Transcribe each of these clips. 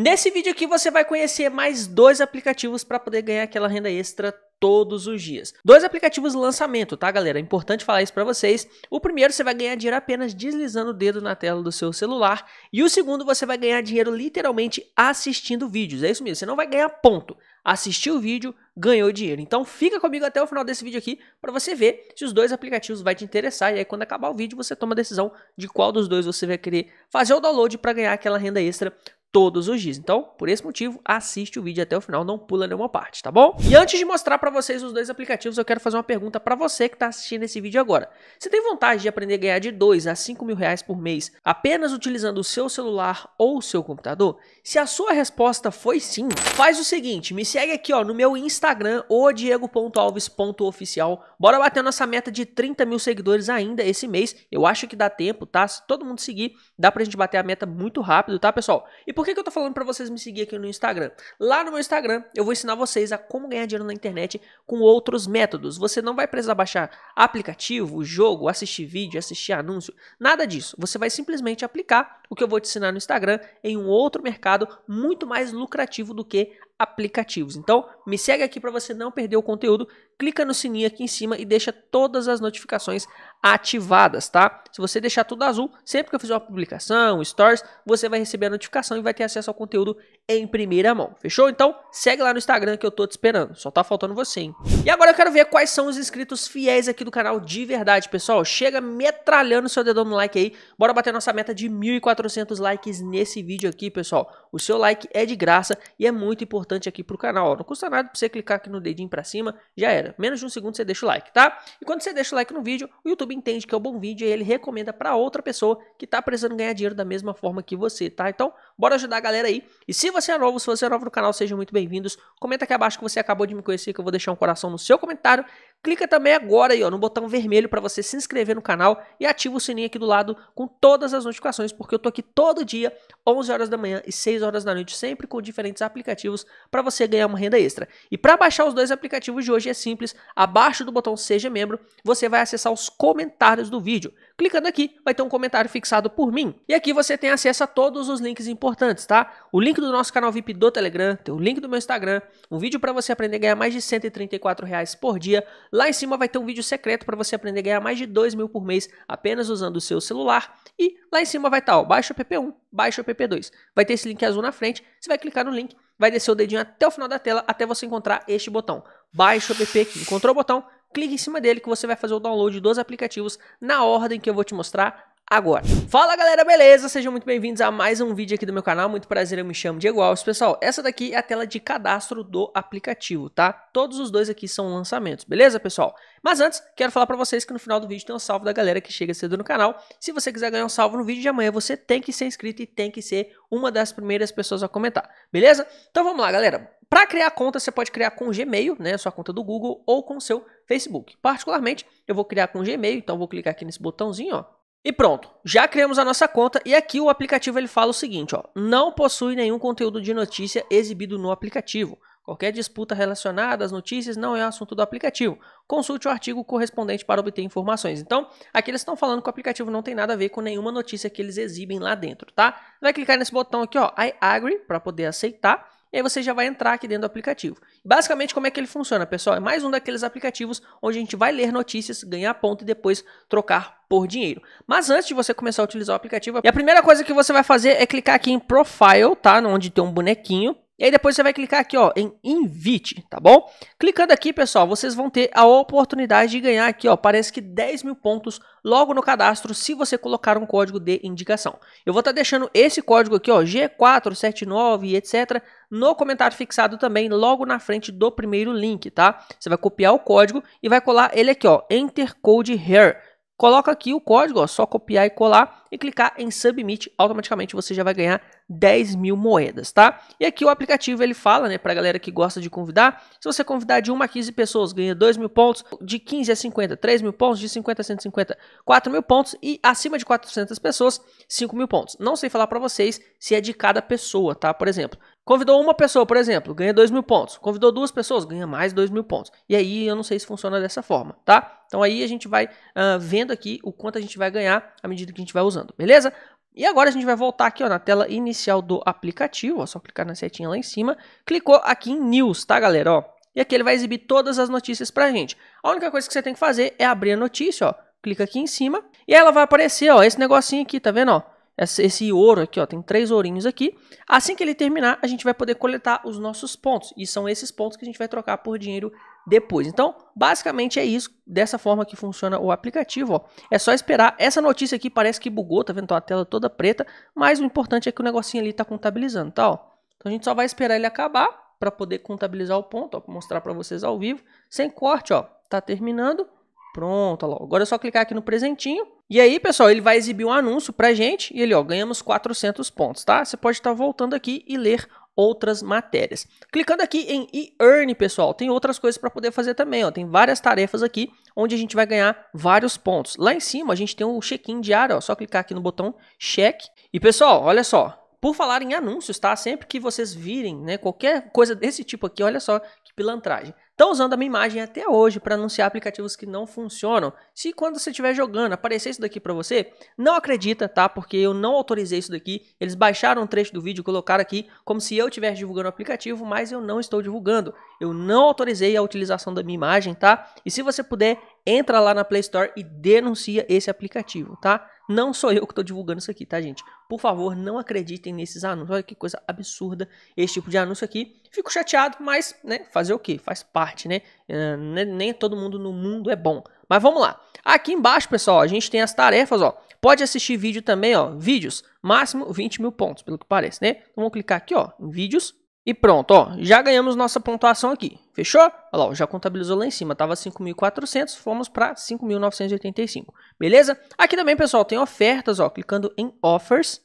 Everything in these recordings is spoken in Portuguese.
Nesse vídeo aqui você vai conhecer mais dois aplicativos para poder ganhar aquela renda extra todos os dias. Dois aplicativos lançamento, tá galera? É importante falar isso para vocês. O primeiro você vai ganhar dinheiro apenas deslizando o dedo na tela do seu celular e o segundo você vai ganhar dinheiro literalmente assistindo vídeos. É isso mesmo, você não vai ganhar ponto. Assistiu o vídeo, ganhou dinheiro. Então fica comigo até o final desse vídeo aqui para você ver se os dois aplicativos vai te interessar e aí quando acabar o vídeo você toma a decisão de qual dos dois você vai querer fazer o download para ganhar aquela renda extra todos os dias. Então, por esse motivo, assiste o vídeo até o final, não pula nenhuma parte, tá bom? E antes de mostrar para vocês os dois aplicativos, eu quero fazer uma pergunta para você que está assistindo esse vídeo agora. Você tem vontade de aprender a ganhar de 2 a 5 mil reais por mês apenas utilizando o seu celular ou o seu computador? Se a sua resposta foi sim, faz o seguinte, me segue aqui ó, no meu Instagram, o diego.alves.oficial. Bora bater nossa meta de 30 mil seguidores ainda esse mês. Eu acho que dá tempo, tá? Se todo mundo seguir, dá pra gente bater a meta muito rápido, tá, pessoal? E por que, que eu tô falando para vocês me seguir aqui no Instagram? Lá no meu Instagram eu vou ensinar vocês a como ganhar dinheiro na internet com outros métodos. Você não vai precisar baixar aplicativo, jogo, assistir vídeo, assistir anúncio, nada disso. Você vai simplesmente aplicar o que eu vou te ensinar no Instagram em um outro mercado muito mais lucrativo do que aplicativos. Então, me segue aqui para você não perder o conteúdo. Clica no sininho aqui em cima e deixa todas as notificações ativadas, tá? Se você deixar tudo azul, sempre que eu fizer uma publicação, stories, você vai receber a notificação e vai ter acesso ao conteúdo em primeira mão. Fechou? Então, segue lá no Instagram que eu tô te esperando. Só tá faltando você, hein? E agora eu quero ver quais são os inscritos fiéis aqui do canal de verdade, pessoal. Chega metralhando seu dedão no like aí. Bora bater nossa meta de 1.400 likes nesse vídeo aqui, pessoal. O seu like é de graça e é muito importante aqui pro canal, ó. Não custa nada nada pra você clicar aqui no dedinho pra cima, já era. Menos de um segundo você deixa o like, tá? E quando você deixa o like no vídeo, o YouTube entende que é um bom vídeo e ele recomenda para outra pessoa que tá precisando ganhar dinheiro da mesma forma que você, tá? Então, Bora ajudar a galera aí. E se você é novo, se você é novo no canal, sejam muito bem-vindos. Comenta aqui abaixo que você acabou de me conhecer, que eu vou deixar um coração no seu comentário. Clica também agora aí ó, no botão vermelho para você se inscrever no canal e ativa o sininho aqui do lado com todas as notificações, porque eu tô aqui todo dia, 11 horas da manhã e 6 horas da noite, sempre com diferentes aplicativos para você ganhar uma renda extra. E para baixar os dois aplicativos de hoje é simples, abaixo do botão seja membro, você vai acessar os comentários do vídeo. Clicando aqui, vai ter um comentário fixado por mim. E aqui você tem acesso a todos os links importantes importantes, tá? O link do nosso canal VIP do Telegram, tem o link do meu Instagram, um vídeo para você aprender a ganhar mais de 134 reais por dia. Lá em cima vai ter um vídeo secreto para você aprender a ganhar mais de 2 mil por mês apenas usando o seu celular. E lá em cima vai estar, tá, ó, baixa o PP1, baixa o PP2. Vai ter esse link azul na frente, você vai clicar no link, vai descer o dedinho até o final da tela, até você encontrar este botão. Baixa o PP Encontrou o botão? clique em cima dele que você vai fazer o download dos aplicativos na ordem que eu vou te mostrar agora. Fala galera, beleza? Sejam muito bem-vindos a mais um vídeo aqui do meu canal, muito prazer, eu me chamo Diego Alves. Pessoal, essa daqui é a tela de cadastro do aplicativo, tá? Todos os dois aqui são lançamentos, beleza pessoal? Mas antes, quero falar para vocês que no final do vídeo tem um salvo da galera que chega cedo no canal. Se você quiser ganhar um salvo no vídeo de amanhã, você tem que ser inscrito e tem que ser uma das primeiras pessoas a comentar, beleza? Então vamos lá galera, para criar conta, você pode criar com Gmail, né, sua conta do Google ou com seu Facebook. Particularmente, eu vou criar com Gmail, então vou clicar aqui nesse botãozinho, ó, e pronto, já criamos a nossa conta e aqui o aplicativo ele fala o seguinte, ó, não possui nenhum conteúdo de notícia exibido no aplicativo. Qualquer disputa relacionada às notícias não é assunto do aplicativo. Consulte o artigo correspondente para obter informações. Então, aqui eles estão falando que o aplicativo não tem nada a ver com nenhuma notícia que eles exibem lá dentro, tá? Vai clicar nesse botão aqui, ó, I agree, para poder aceitar. E aí você já vai entrar aqui dentro do aplicativo. Basicamente, como é que ele funciona, pessoal? É mais um daqueles aplicativos onde a gente vai ler notícias, ganhar ponto e depois trocar por dinheiro. Mas antes de você começar a utilizar o aplicativo, a primeira coisa que você vai fazer é clicar aqui em Profile, tá? Onde tem um bonequinho. E aí depois você vai clicar aqui ó, em Invite, tá bom? Clicando aqui, pessoal, vocês vão ter a oportunidade de ganhar aqui, ó, parece que 10 mil pontos logo no cadastro se você colocar um código de indicação. Eu vou estar tá deixando esse código aqui, ó, G479 e etc, no comentário fixado também, logo na frente do primeiro link, tá? Você vai copiar o código e vai colar ele aqui, ó, Enter Code Here. Coloca aqui o código, ó, só copiar e colar e clicar em Submit, automaticamente você já vai ganhar 10 mil moedas, tá? E aqui o aplicativo ele fala, né, pra galera que gosta de convidar, se você convidar de 1 a 15 pessoas, ganha 2 mil pontos, de 15 a 50, 3 mil pontos, de 50 a 150, 4 mil pontos e acima de 400 pessoas, 5 mil pontos. Não sei falar pra vocês se é de cada pessoa, tá? Por exemplo, Convidou uma pessoa, por exemplo, ganha 2 mil pontos. Convidou duas pessoas, ganha mais 2 mil pontos. E aí eu não sei se funciona dessa forma, tá? Então aí a gente vai uh, vendo aqui o quanto a gente vai ganhar à medida que a gente vai usando usando, beleza? E agora a gente vai voltar aqui ó, na tela inicial do aplicativo, ó, só clicar na setinha lá em cima, clicou aqui em News, tá galera? Ó, e aqui ele vai exibir todas as notícias pra gente. A única coisa que você tem que fazer é abrir a notícia, ó, clica aqui em cima, e ela vai aparecer, ó, esse negocinho aqui, tá vendo, ó? Esse, esse ouro aqui, ó, tem três ourinhos aqui. Assim que ele terminar, a gente vai poder coletar os nossos pontos. E são esses pontos que a gente vai trocar por dinheiro depois. Então, basicamente é isso, dessa forma que funciona o aplicativo, ó. É só esperar. Essa notícia aqui parece que bugou, tá vendo? Tá a tela toda preta, mas o importante é que o negocinho ali tá contabilizando, tá, ó. Então a gente só vai esperar ele acabar para poder contabilizar o ponto, ó, mostrar para vocês ao vivo, sem corte, ó. Tá terminando. Pronto, ó. Agora é só clicar aqui no presentinho. E aí, pessoal, ele vai exibir um anúncio para gente e ele, ó, ganhamos 400 pontos, tá? Você pode estar tá voltando aqui e ler outras matérias. Clicando aqui em e-earn, pessoal, tem outras coisas para poder fazer também. Ó. Tem várias tarefas aqui onde a gente vai ganhar vários pontos. Lá em cima a gente tem o check-in diário, ó. só clicar aqui no botão check. E pessoal, olha só, por falar em anúncios, tá? Sempre que vocês virem, né, qualquer coisa desse tipo aqui, olha só que pilantragem. Estão tá usando a minha imagem até hoje para anunciar aplicativos que não funcionam. Se quando você estiver jogando aparecer isso daqui para você, não acredita, tá? Porque eu não autorizei isso daqui. Eles baixaram um trecho do vídeo e colocaram aqui como se eu estivesse divulgando o aplicativo, mas eu não estou divulgando. Eu não autorizei a utilização da minha imagem, tá? E se você puder, entra lá na Play Store e denuncia esse aplicativo, tá? Não sou eu que estou divulgando isso aqui, tá, gente? Por favor, não acreditem nesses anúncios. Olha que coisa absurda esse tipo de anúncio aqui. Fico chateado, mas, né, fazer o quê? Faz parte, né? né nem todo mundo no mundo é bom. Mas vamos lá. Aqui embaixo, pessoal, a gente tem as tarefas, ó. Pode assistir vídeo também, ó. Vídeos, máximo 20 mil pontos, pelo que parece, né? Então, vamos clicar aqui, ó, em vídeos. E pronto, ó, já ganhamos nossa pontuação aqui, fechou? Olha lá, já contabilizou lá em cima, tava 5.400, fomos para 5.985, beleza? Aqui também, pessoal, tem ofertas, ó, clicando em Offers,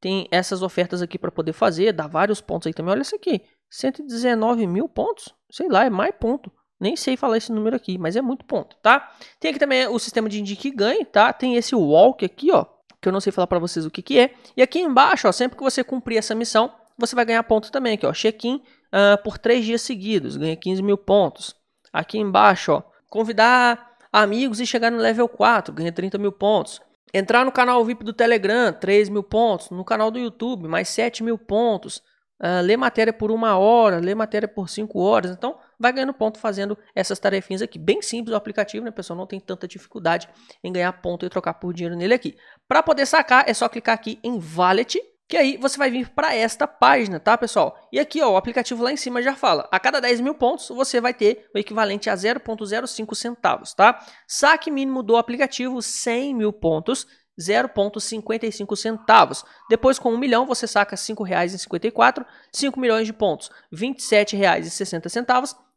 tem essas ofertas aqui para poder fazer, dá vários pontos aí também, olha isso aqui, 119 mil pontos, sei lá, é mais ponto, nem sei falar esse número aqui, mas é muito ponto, tá? Tem aqui também o sistema de indique ganhe, tá? Tem esse walk aqui, ó, que eu não sei falar para vocês o que que é, e aqui embaixo, ó, sempre que você cumprir essa missão, você vai ganhar ponto também aqui, ó. Check-in uh, por três dias seguidos, ganha 15 mil pontos. Aqui embaixo, ó, convidar amigos e chegar no level 4, ganha 30 mil pontos. Entrar no canal VIP do Telegram, 3 mil pontos. No canal do YouTube, mais 7 mil pontos. Uh, ler matéria por uma hora, ler matéria por cinco horas. Então, vai ganhando ponto fazendo essas tarefinhas aqui. Bem simples o aplicativo, né, pessoal? Não tem tanta dificuldade em ganhar ponto e trocar por dinheiro nele aqui. Para poder sacar, é só clicar aqui em Wallet que aí você vai vir para esta página, tá, pessoal? E aqui, ó, o aplicativo lá em cima já fala. A cada 10 mil pontos, você vai ter o equivalente a 0,05 centavos, tá? Saque mínimo do aplicativo, 100 mil pontos, 0,55 centavos. Depois, com 1 milhão, você saca R$ 5,54, 5 milhões de pontos, R$ 27,60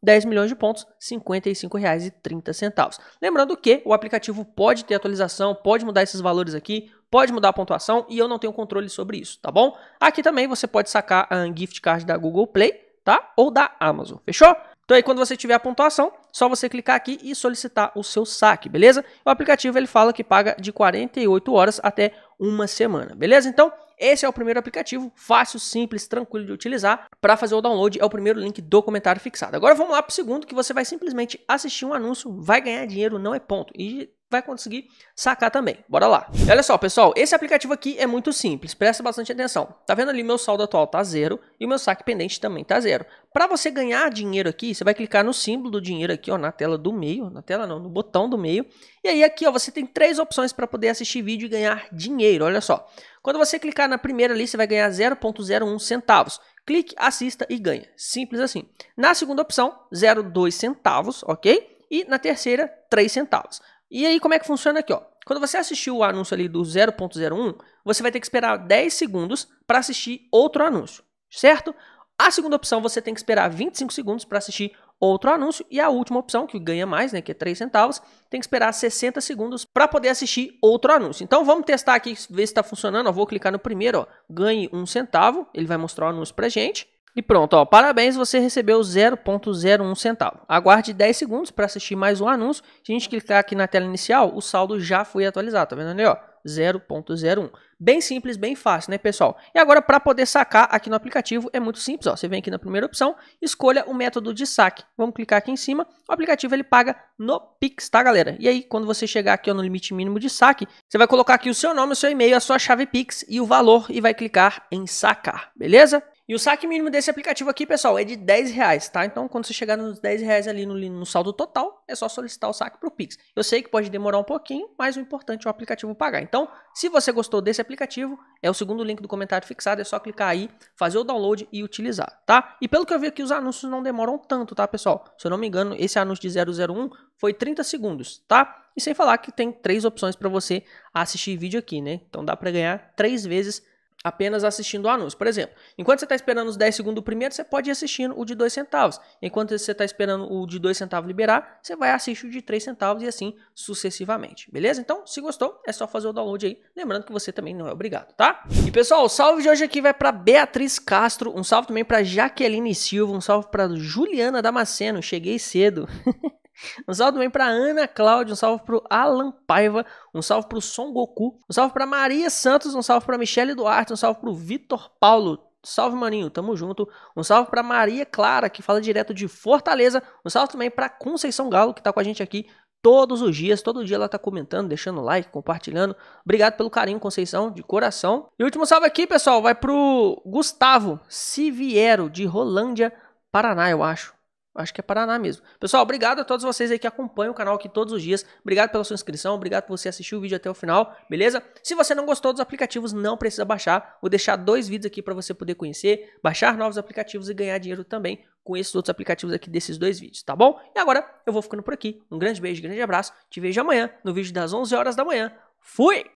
10 milhões de pontos, R$ 55,30. Lembrando que o aplicativo pode ter atualização, pode mudar esses valores aqui, pode mudar a pontuação e eu não tenho controle sobre isso, tá bom? Aqui também você pode sacar a gift card da Google Play, tá? Ou da Amazon, fechou? Então aí quando você tiver a pontuação, só você clicar aqui e solicitar o seu saque, beleza? O aplicativo ele fala que paga de 48 horas até uma semana, beleza? Então esse é o primeiro aplicativo, fácil, simples, tranquilo de utilizar. Para fazer o download é o primeiro link do comentário fixado. Agora vamos lá para o segundo, que você vai simplesmente assistir um anúncio, vai ganhar dinheiro, não é ponto. E vai conseguir sacar também. Bora lá. E olha só, pessoal, esse aplicativo aqui é muito simples, presta bastante atenção. Tá vendo ali meu saldo atual tá zero e o meu saque pendente também tá zero. Para você ganhar dinheiro aqui, você vai clicar no símbolo do dinheiro aqui, ó, na tela do meio, na tela não, no botão do meio. E aí aqui, ó, você tem três opções para poder assistir vídeo e ganhar dinheiro. Olha só. Quando você clicar na primeira ali, você vai ganhar 0.01 centavos. Clique, assista e ganha. Simples assim. Na segunda opção, 0.2 centavos, OK? E na terceira, 3 centavos. E aí, como é que funciona aqui, ó? Quando você assistiu o anúncio ali do 0.01, você vai ter que esperar 10 segundos para assistir outro anúncio, certo? A segunda opção, você tem que esperar 25 segundos para assistir outro anúncio. E a última opção, que ganha mais, né, que é 3 centavos, tem que esperar 60 segundos para poder assistir outro anúncio. Então vamos testar aqui, ver se está funcionando. Eu vou clicar no primeiro, ó, ganhe um centavo, ele vai mostrar o anúncio para gente. E pronto, ó, parabéns, você recebeu 0,01 centavo. Aguarde 10 segundos para assistir mais um anúncio. Se a gente clicar aqui na tela inicial, o saldo já foi atualizado, tá vendo ali, ó? 0.01. Bem simples, bem fácil, né, pessoal? E agora, para poder sacar aqui no aplicativo, é muito simples. Ó. Você vem aqui na primeira opção, escolha o método de saque. Vamos clicar aqui em cima. O aplicativo ele paga no Pix, tá, galera? E aí, quando você chegar aqui ó, no limite mínimo de saque, você vai colocar aqui o seu nome, o seu e-mail, a sua chave Pix e o valor e vai clicar em sacar, beleza? E o saque mínimo desse aplicativo aqui, pessoal, é de 10 reais, tá? Então, quando você chegar nos 10 reais ali no, no saldo total, é só solicitar o saque para o Pix. Eu sei que pode demorar um pouquinho, mas o importante é o aplicativo pagar. Então, se você gostou desse aplicativo, é o segundo link do comentário fixado, é só clicar aí, fazer o download e utilizar, tá? E pelo que eu vi aqui, os anúncios não demoram tanto, tá, pessoal? Se eu não me engano, esse anúncio de 001 foi 30 segundos, tá? E sem falar que tem três opções para você assistir vídeo aqui, né? Então dá para ganhar três vezes apenas assistindo o anúncio. Por exemplo, enquanto você está esperando os 10 segundos do primeiro, você pode ir assistindo o de 2 centavos. Enquanto você está esperando o de 2 centavos liberar, você vai assistir o de 3 centavos e assim sucessivamente. Beleza? Então, se gostou, é só fazer o download aí. Lembrando que você também não é obrigado, tá? E pessoal, o salve de hoje aqui vai para Beatriz Castro, um salve também para Jaqueline Silva, um salve para Juliana Damasceno, cheguei cedo. Um salve também para Ana Cláudia, um salve para Alan Paiva, um salve para o Son Goku, um salve para Maria Santos, um salve para Michele Duarte, um salve para o Vitor Paulo. Salve, maninho, tamo junto. Um salve para Maria Clara, que fala direto de Fortaleza. Um salve também para Conceição Galo, que tá com a gente aqui todos os dias. Todo dia ela tá comentando, deixando like, compartilhando. Obrigado pelo carinho, Conceição, de coração. E o último salve aqui, pessoal, vai pro Gustavo Siviero, de Rolândia, Paraná, eu acho. Acho que é Paraná mesmo. Pessoal, obrigado a todos vocês aí que acompanham o canal aqui todos os dias. Obrigado pela sua inscrição, obrigado por você assistir o vídeo até o final, beleza? Se você não gostou dos aplicativos, não precisa baixar. Vou deixar dois vídeos aqui para você poder conhecer, baixar novos aplicativos e ganhar dinheiro também com esses outros aplicativos aqui desses dois vídeos, tá bom? E agora eu vou ficando por aqui. Um grande beijo, grande abraço. Te vejo amanhã no vídeo das 11 horas da manhã. Fui!